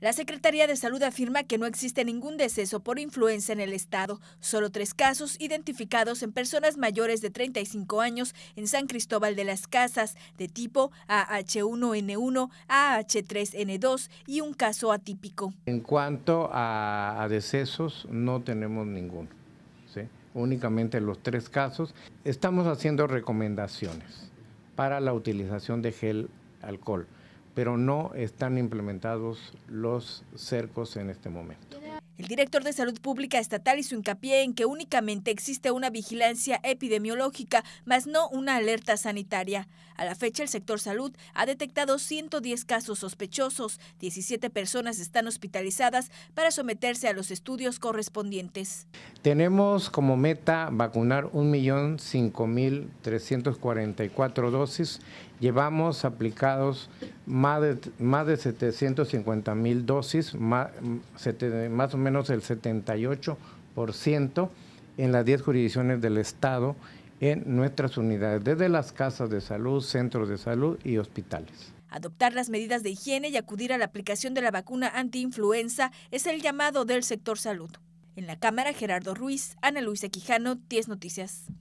La Secretaría de Salud afirma que no existe ningún deceso por influenza en el estado, solo tres casos identificados en personas mayores de 35 años en San Cristóbal de las Casas, de tipo AH1N1, AH3N2 y un caso atípico. En cuanto a, decesos, no tenemos ninguno, únicamente los tres casos. Estamos haciendo recomendaciones para la utilización de gel alcohol pero no están implementados los cercos en este momento. El director de Salud Pública Estatal hizo hincapié en que únicamente existe una vigilancia epidemiológica, más no una alerta sanitaria. A la fecha, el sector salud ha detectado 110 casos sospechosos, 17 personas están hospitalizadas para someterse a los estudios correspondientes. Tenemos como meta vacunar 1.005.344 dosis. Llevamos aplicados más de, más de 750 mil dosis, más, más o menos el 78% en las 10 jurisdicciones del Estado en nuestras unidades, desde las casas de salud, centros de salud y hospitales. Adoptar las medidas de higiene y acudir a la aplicación de la vacuna antiinfluenza es el llamado del sector salud. En la Cámara, Gerardo Ruiz, Ana Luisa Quijano, 10 Noticias.